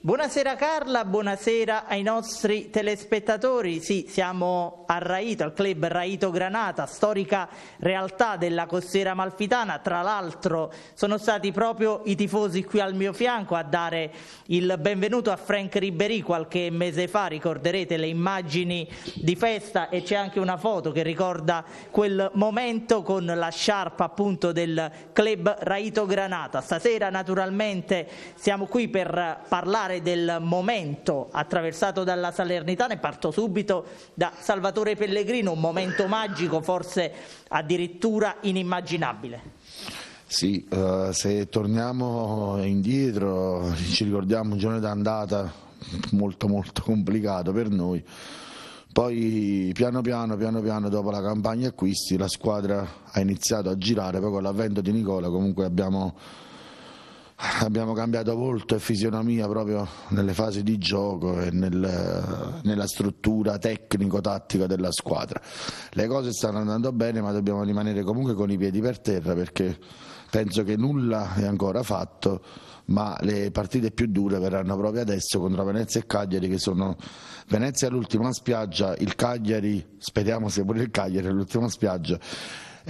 Buonasera Carla, buonasera ai nostri telespettatori. Sì, siamo a Raito, al club Raito Granata, storica realtà della costiera malfitana. Tra l'altro sono stati proprio i tifosi qui al mio fianco a dare il benvenuto a Frank Ribery qualche mese fa. Ricorderete le immagini di festa e c'è anche una foto che ricorda quel momento con la sciarpa appunto del club Raito Granata. Stasera naturalmente siamo qui per parlare parlare del momento attraversato dalla Salernitana e parto subito da Salvatore Pellegrino, un momento magico, forse addirittura inimmaginabile. Sì, eh, se torniamo indietro ci ricordiamo un giorno d'andata molto molto complicato per noi. Poi piano piano, piano piano, dopo la campagna acquisti, la squadra ha iniziato a girare, poi con l'avvento di Nicola comunque abbiamo abbiamo cambiato volto e fisionomia proprio nelle fasi di gioco e nel, nella struttura tecnico-tattica della squadra. Le cose stanno andando bene ma dobbiamo rimanere comunque con i piedi per terra perché penso che nulla è ancora fatto ma le partite più dure verranno proprio adesso contro Venezia e Cagliari che sono Venezia l'ultima spiaggia, il Cagliari, speriamo sia pure il Cagliari l'ultima spiaggia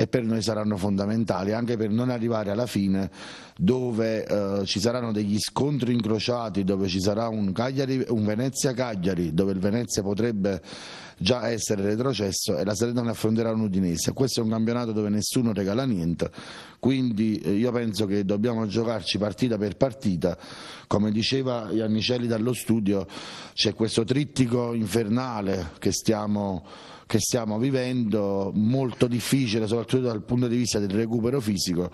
e per noi saranno fondamentali, anche per non arrivare alla fine dove eh, ci saranno degli scontri incrociati, dove ci sarà un, un Venezia-Cagliari, dove il Venezia potrebbe già essere retrocesso e la ne affronterà un Udinese. Questo è un campionato dove nessuno regala niente, quindi eh, io penso che dobbiamo giocarci partita per partita. Come diceva Iannicelli dallo studio, c'è questo trittico infernale che stiamo che stiamo vivendo, molto difficile soprattutto dal punto di vista del recupero fisico,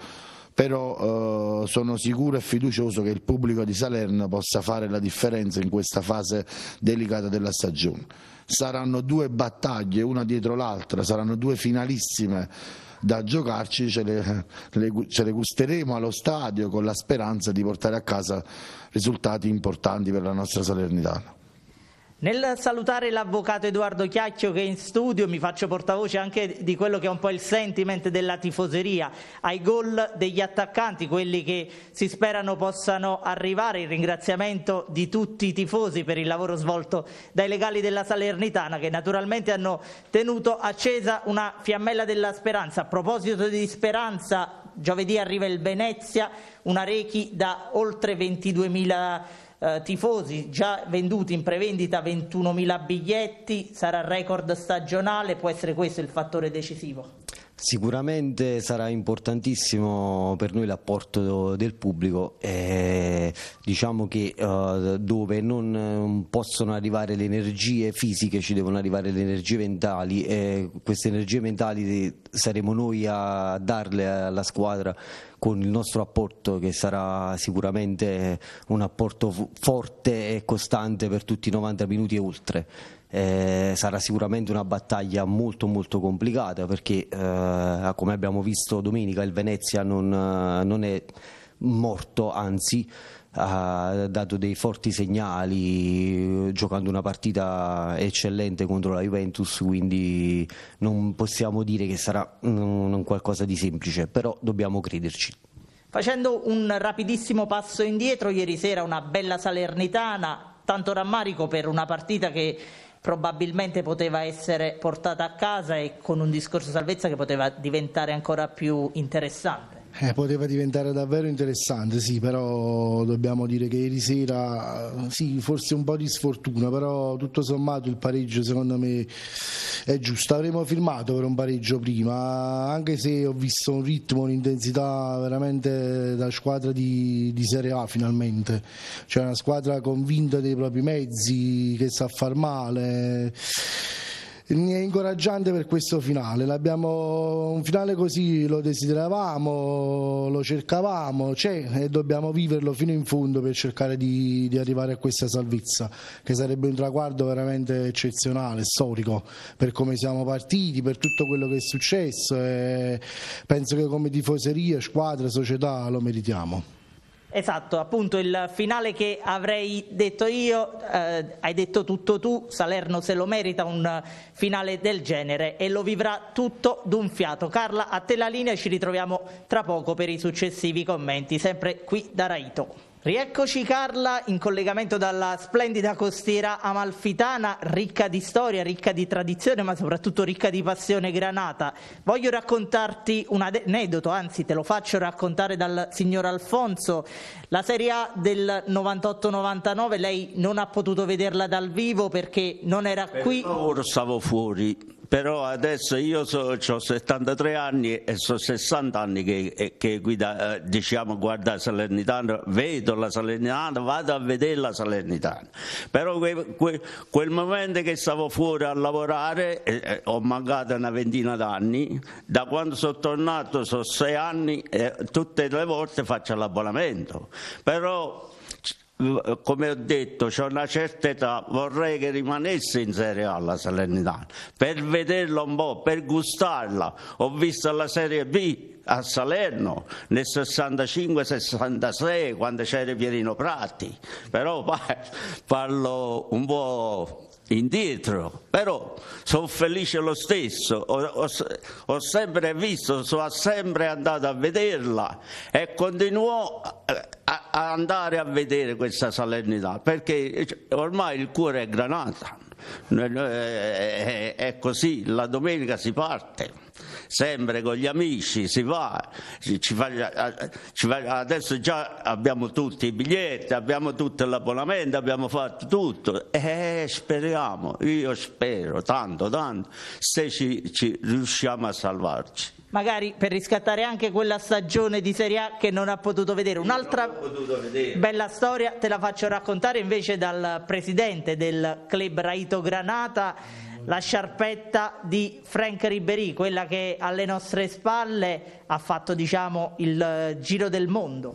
però eh, sono sicuro e fiducioso che il pubblico di Salerno possa fare la differenza in questa fase delicata della stagione. Saranno due battaglie, una dietro l'altra, saranno due finalissime da giocarci, ce le, le, ce le gusteremo allo stadio con la speranza di portare a casa risultati importanti per la nostra Salernitana. Nel salutare l'avvocato Edoardo Chiacchio che è in studio mi faccio portavoce anche di quello che è un po' il sentiment della tifoseria, ai gol degli attaccanti, quelli che si sperano possano arrivare, il ringraziamento di tutti i tifosi per il lavoro svolto dai legali della Salernitana che naturalmente hanno tenuto accesa una fiammella della speranza. A proposito di speranza, giovedì arriva il Venezia, una Rechi da oltre 22.000 eh, tifosi, già venduti in prevendita 21.000 biglietti, sarà record stagionale, può essere questo il fattore decisivo? Sicuramente sarà importantissimo per noi l'apporto del pubblico, eh, diciamo che eh, dove non possono arrivare le energie fisiche ci devono arrivare le energie mentali e queste energie mentali eh, saremo noi a darle alla squadra con il nostro apporto che sarà sicuramente un apporto forte e costante per tutti i 90 minuti e oltre. Eh, sarà sicuramente una battaglia molto molto complicata perché eh, come abbiamo visto domenica il Venezia non, eh, non è morto, anzi ha dato dei forti segnali giocando una partita eccellente contro la Juventus, quindi non possiamo dire che sarà un qualcosa di semplice, però dobbiamo crederci. Facendo un rapidissimo passo indietro, ieri sera una bella Salernitana, tanto rammarico per una partita che probabilmente poteva essere portata a casa e con un discorso salvezza che poteva diventare ancora più interessante. Eh, poteva diventare davvero interessante, sì, però dobbiamo dire che ieri sera, sì, forse un po' di sfortuna, però tutto sommato il pareggio secondo me è giusto. Avremmo firmato per un pareggio prima, anche se ho visto un ritmo, un'intensità veramente da squadra di, di Serie A finalmente, cioè una squadra convinta dei propri mezzi, che sa far male è incoraggiante per questo finale. L'abbiamo, un finale così lo desideravamo, lo cercavamo, c'è e dobbiamo viverlo fino in fondo per cercare di, di, arrivare a questa salvezza, che sarebbe un traguardo veramente eccezionale, storico, per come siamo partiti, per tutto quello che è successo. E penso che come tifoseria, squadra, società lo meritiamo. Esatto, appunto il finale che avrei detto io, eh, hai detto tutto tu, Salerno se lo merita un finale del genere e lo vivrà tutto d'un fiato. Carla, a te la linea, ci ritroviamo tra poco per i successivi commenti, sempre qui da Raito. Rieccoci Carla in collegamento dalla splendida costiera amalfitana, ricca di storia, ricca di tradizione, ma soprattutto ricca di passione granata. Voglio raccontarti un aneddoto, anzi te lo faccio raccontare dal signor Alfonso. La Serie A del 98-99 lei non ha potuto vederla dal vivo perché non era per qui. Ora stavo fuori però adesso io so, ho 73 anni e sono 60 anni che, eh, che guida, eh, diciamo, guarda Salernitana, vedo la Salernitana, vado a vedere la Salernitana, però que, que, quel momento che stavo fuori a lavorare eh, eh ho mancato una ventina d'anni, da quando sono tornato sono 6 anni e eh, tutte le volte faccio l'abbonamento, però come ho detto, c'è una certa età, vorrei che rimanesse in Serie A la Salernitana per vederla un po', per gustarla. Ho visto la Serie B a Salerno nel 65-66 quando c'era Pierino Prati, però parlo un po' indietro, però sono felice lo stesso, ho, ho, ho, sempre visto, sono sempre andato a vederla e continuo a, a andare a vedere questa solennità, perché eh, ormai il cuore è granata, è, è così, la domenica si parte sempre con gli amici, si va, ci fa, ci fa, adesso già abbiamo tutti i biglietti, abbiamo tutto l'abbonamento, abbiamo fatto tutto e eh, speriamo, io spero tanto, tanto, se ci, ci riusciamo a salvarci magari per riscattare anche quella stagione di Serie A che non ha potuto vedere. Un'altra potuto vedere. bella storia te la faccio raccontare invece dal presidente del club Raito Granata la sciarpetta di Frank Ribéry, quella che alle nostre spalle ha fatto diciamo, il eh, giro del mondo.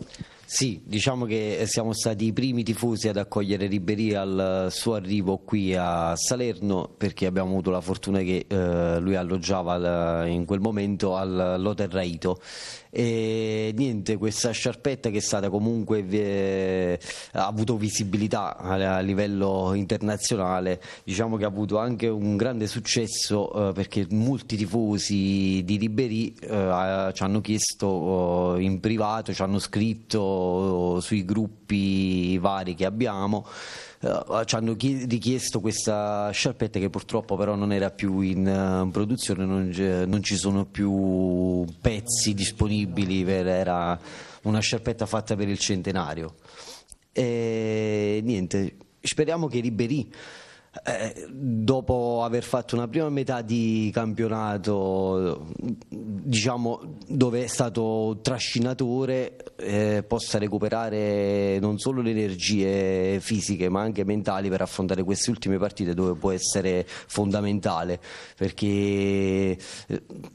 Sì, diciamo che siamo stati i primi tifosi ad accogliere Ribéry al suo arrivo qui a Salerno perché abbiamo avuto la fortuna che eh, lui alloggiava eh, in quel momento all'Hotel Raito e niente, questa sciarpetta che è stata comunque eh, ha avuto visibilità a, livello internazionale, diciamo che ha avuto anche un grande successo eh, perché molti tifosi di Ribéry eh, ci hanno chiesto oh, in privato, ci hanno scritto sui gruppi vari che abbiamo. Uh, ci hanno richiesto questa sciarpetta che purtroppo però non era più in, uh, produzione, non, non, ci sono più pezzi disponibili, per, era una sciarpetta fatta per il centenario. E niente, speriamo che Ribéry eh, dopo aver fatto una prima metà di campionato, diciamo, dove è stato trascinatore, eh, possa recuperare non solo le energie fisiche ma anche mentali per affrontare queste ultime partite dove può essere fondamentale. Perché eh,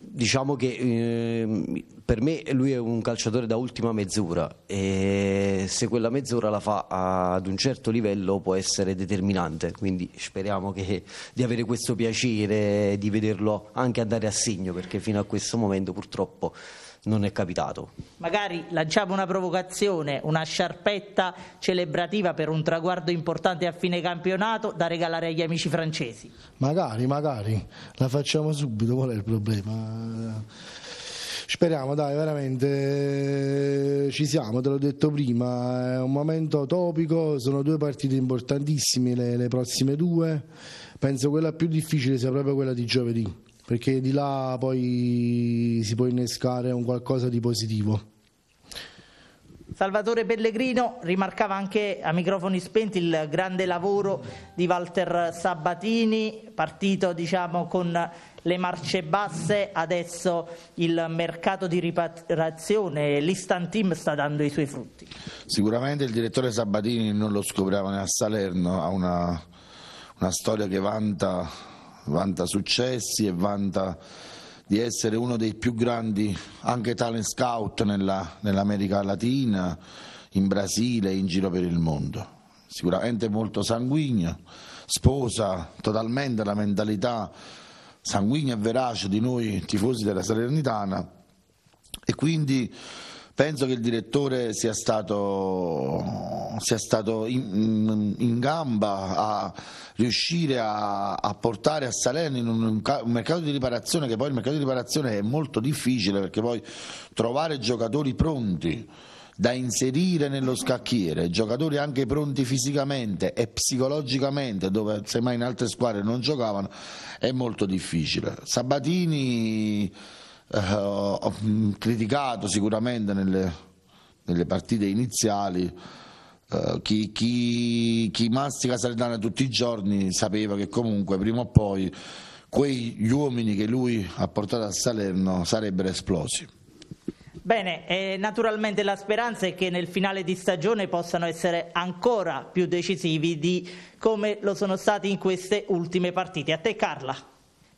diciamo che ehm, per me lui è un calciatore da ultima mezz'ora e se quella mezz'ora la fa ad un certo livello può essere determinante. Quindi speriamo che, di avere questo piacere, di vederlo anche andare a segno, perché fino a questo momento purtroppo non è capitato. Magari lanciamo una provocazione, una sciarpetta celebrativa per un traguardo importante a fine campionato da regalare agli amici francesi. Magari, magari, la facciamo subito, qual è il problema? Speriamo, dai, veramente eh, ci siamo, te l'ho detto prima, è un momento topico, sono due partite importantissime le, le prossime due, penso quella più difficile sia proprio quella di giovedì, perché di là poi si può innescare un qualcosa di positivo. Salvatore Pellegrino rimarcava anche a microfoni spenti il grande lavoro di Walter Sabatini, partito diciamo, con le marce basse, adesso il mercato di riparazione, l'instant team sta dando i suoi frutti. Sicuramente il direttore Sabatini non lo scopriamo a Salerno, ha una, una storia che vanta, vanta successi e vanta di essere uno dei più grandi anche talent scout nella, nell'America Latina, in Brasile e in giro per il mondo. Sicuramente molto sanguigno, sposa totalmente la mentalità sanguigna e verace di noi tifosi della Salernitana e quindi penso che il direttore sia stato, sia stato in, in, gamba a riuscire a, a portare a Salerno in un, un, mercato di riparazione che poi il mercato di riparazione è molto difficile perché poi trovare giocatori pronti da inserire nello scacchiere, giocatori anche pronti fisicamente e psicologicamente, dove semmai in altre squadre non giocavano, è molto difficile. Sabatini eh, criticato sicuramente nelle, nelle partite iniziali. Eh, chi, chi, chi mastica Salernana tutti i giorni sapeva che comunque prima o poi quegli uomini che lui ha portato a Salerno sarebbero esplosi. Bene, eh, naturalmente la speranza è che nel finale di stagione possano essere ancora più decisivi di come lo sono stati in queste ultime partite. A te Carla.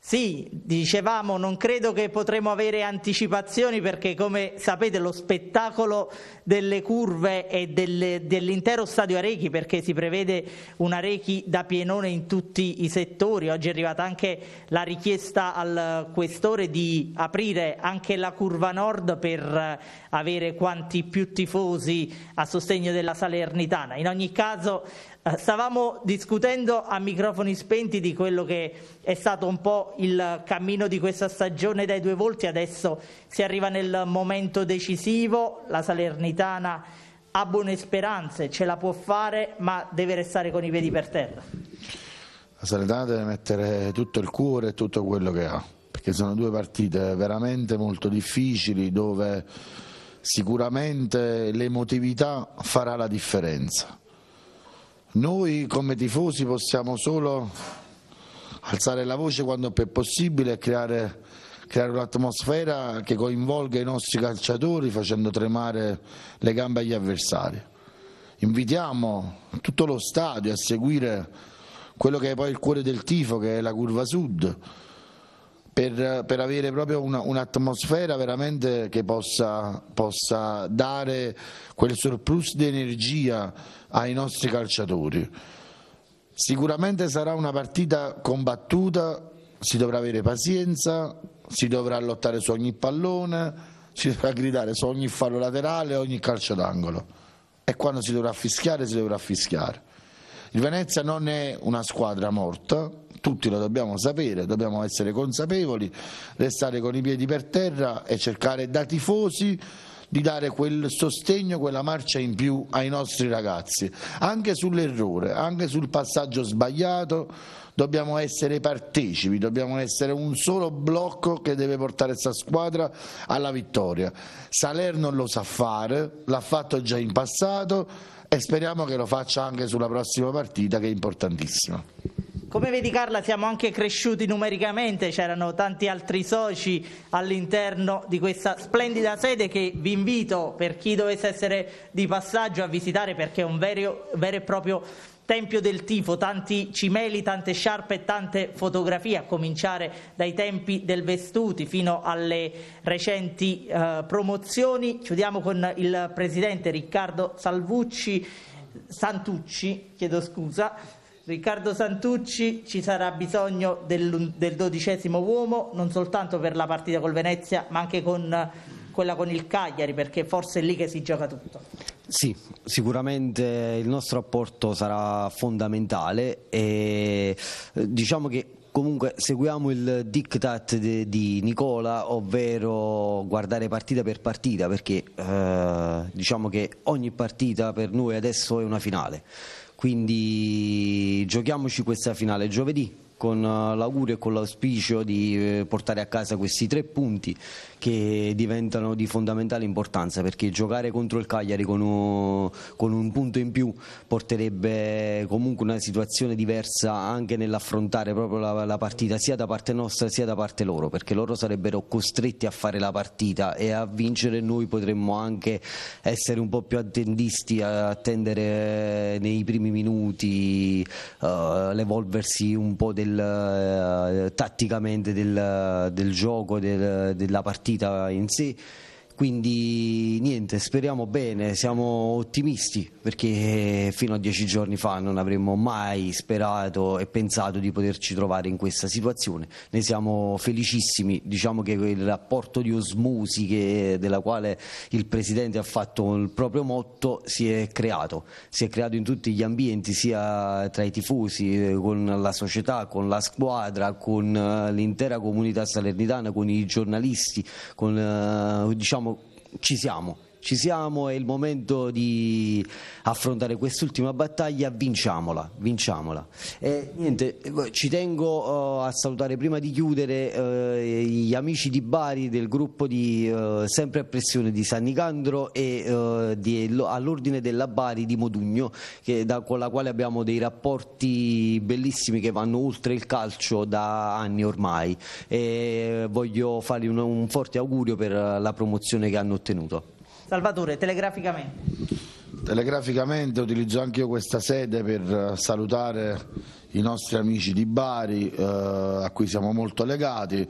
Sì, dicevamo, non credo che potremo avere anticipazioni perché come sapete lo spettacolo delle curve e del, dell'intero stadio Arechi, perché si prevede un Arechi da pienone in tutti i settori, oggi è arrivata anche la richiesta al questore di aprire anche la curva nord per avere quanti più tifosi a sostegno della Salernitana. In ogni caso Stavamo discutendo a microfoni spenti di quello che è stato un po' il cammino di questa stagione dai due volti, adesso si arriva nel momento decisivo, la Salernitana ha buone speranze, ce la può fare ma deve restare con i piedi per terra. La Salernitana deve mettere tutto il cuore e tutto quello che ha, perché sono due partite veramente molto difficili dove sicuramente l'emotività farà la differenza noi come tifosi possiamo solo alzare la voce quando è possibile e creare, creare un'atmosfera che coinvolga i nostri calciatori facendo tremare le gambe agli avversari. Invitiamo tutto lo stadio a seguire quello che è poi il cuore del tifo, che è la curva sud, per, per avere proprio una, un'atmosfera veramente che possa, possa dare quel surplus di energia ai nostri calciatori. Sicuramente sarà una partita combattuta, si dovrà avere pazienza, si dovrà lottare su ogni pallone, si dovrà gridare su ogni fallo laterale, ogni calcio d'angolo. E quando si dovrà fischiare, si dovrà fischiare. Il Venezia non è una squadra morta, tutti lo dobbiamo sapere, dobbiamo essere consapevoli, restare con i piedi per terra e cercare da tifosi di dare quel sostegno, quella marcia in più ai nostri ragazzi, anche sull'errore, anche sul passaggio sbagliato, dobbiamo essere partecipi, dobbiamo essere un solo blocco che deve portare questa squadra alla vittoria. Salerno lo sa fare, l'ha fatto già in passato e speriamo che lo faccia anche sulla prossima partita che è importantissima. Come vedi Carla siamo anche cresciuti numericamente, c'erano tanti altri soci all'interno di questa splendida sede che vi invito per chi dovesse essere di passaggio a visitare perché è un vero, vero e proprio Tempio del Tifo, tanti cimeli, tante sciarpe e tante fotografie, a cominciare dai tempi del Vestuti fino alle recenti eh, promozioni. Chiudiamo con il presidente Riccardo Salvucci, Santucci, chiedo scusa Riccardo Santucci ci sarà bisogno del, del dodicesimo uomo non soltanto per la partita col Venezia ma anche con quella con il Cagliari perché forse è lì che si gioca tutto. Sì, sicuramente il nostro apporto sarà fondamentale e eh, diciamo che comunque seguiamo il diktat di, Nicola, ovvero guardare partita per partita, perché eh, diciamo che ogni partita per noi adesso è una finale quindi giochiamoci questa finale giovedì con eh, l'augurio e con l'auspicio di eh, portare a casa questi tre punti che diventano di fondamentale importanza perché giocare contro il Cagliari con un, con un punto in più porterebbe comunque una situazione diversa anche nell'affrontare proprio la, la, partita sia da parte nostra sia da parte loro perché loro sarebbero costretti a fare la partita e a vincere noi potremmo anche essere un po' più attendisti a attendere nei primi minuti uh, l'evolversi un po' del del, eh, tatticamente del, del gioco, del, della partita in sé quindi niente, speriamo bene, siamo ottimisti perché eh, fino a dieci giorni fa non avremmo mai sperato e pensato di poterci trovare in questa situazione, ne siamo felicissimi, diciamo che il rapporto di osmosi che, della quale il Presidente ha fatto il proprio motto si è creato, si è creato in tutti gli ambienti, sia tra i tifosi, eh, con la società, con la squadra, con eh, l'intera comunità salernitana, con i giornalisti, con diciamo, ci siamo ci siamo, è il momento di affrontare quest'ultima battaglia, vinciamola, vinciamola. E, niente, ci tengo uh, a salutare prima di chiudere uh, gli amici di Bari del gruppo di uh, Sempre a Pressione di San Nicandro e di, all'Ordine della Bari di Modugno, che, da, con la quale abbiamo dei rapporti bellissimi che vanno oltre il calcio da anni ormai. E voglio fargli un, un forte augurio per la promozione che hanno ottenuto. Salvatore, telegraficamente. Telegraficamente utilizzo anche io questa sede per eh, salutare i nostri amici di Bari eh, a cui siamo molto legati,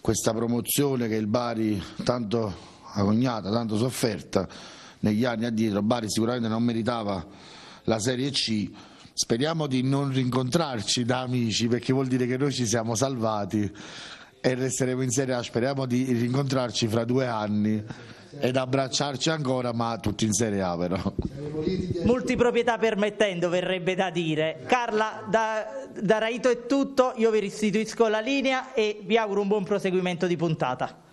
questa promozione che il Bari tanto agognata, tanto sofferta negli anni addietro, Bari sicuramente non meritava la Serie C, speriamo di non rincontrarci da amici perché vuol dire che noi ci siamo salvati e resteremo in Serie A. Speriamo di rincontrarci fra due anni ed abbracciarci ancora, ma tutti in Serie A però. Multiproprietà permettendo, verrebbe da dire. Carla, da, da Raito è tutto, io vi restituisco la linea e vi auguro un buon proseguimento di puntata.